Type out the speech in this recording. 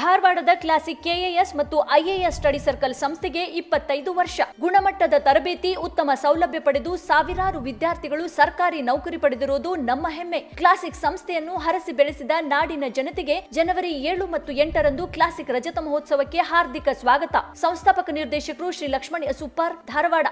ಧಾರವಾಡದ classic KAS ಮತ್ತು IAS study circle ಸಂಸ್ಥೆಗೆ ಇಪ್ಪತ್ತೈದು ವರ್ಷ ಗುಣಮಟ್ಟದ ತರಬೇತಿ ಉತ್ತಮ ಸೌಲಭ್ಯ ಪಡೆದು ಸಾವಿರಾರು ವಿದ್ಯಾರ್ಥಿಗಳು ಸರ್ಕಾರಿ ನೌಕರಿ ಪಡೆದಿರುವುದು ನಮ್ಮ ಹೆಮ್ಮೆ ಕ್ಲಾಸಿಕ್ ಸಂಸ್ಥೆಯನ್ನು ಹರಸಿ ಬೆಳೆಸಿದ ನಾಡಿನ ಜನತೆಗೆ ಜನವರಿ ಏಳು ಮತ್ತು ಎಂಟರಂದು ಕ್ಲಾಸಿಕ್ ರಜತ ಮಹೋತ್ಸವಕ್ಕೆ ಹಾರ್ದಿಕ ಸ್ವಾಗತ ಸಂಸ್ಥಾಪಕ ನಿರ್ದೇಶಕರು ಶ್ರೀ ಲಕ್ಷ್ಮಣ್ ಯಸುಪ್ಪಾರ್ ಧಾರವಾಡ